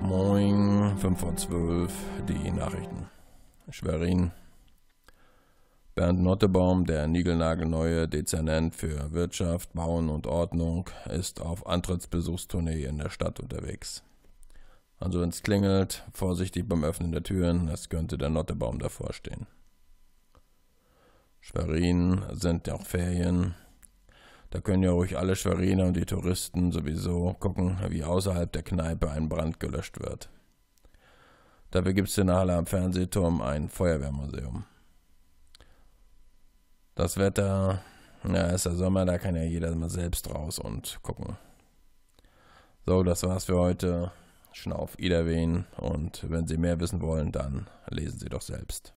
Moin, 5 vor 12, die Nachrichten. Schwerin. Bernd Nottebaum, der niegelnagelneue Dezernent für Wirtschaft, Bauen und Ordnung, ist auf Antrittsbesuchstournee in der Stadt unterwegs. Also wenn es klingelt, vorsichtig beim Öffnen der Türen, es könnte der Nottebaum davor stehen. Schwerin sind ja auch Ferien, da können ja ruhig alle Schweriner und die Touristen sowieso gucken, wie außerhalb der Kneipe ein Brand gelöscht wird. Dafür gibt es in Halle am Fernsehturm ein Feuerwehrmuseum. Das Wetter, ja, ist der Sommer, da kann ja jeder mal selbst raus und gucken. So, das war's für heute. Schnauf Ida Wien und wenn Sie mehr wissen wollen, dann lesen Sie doch selbst.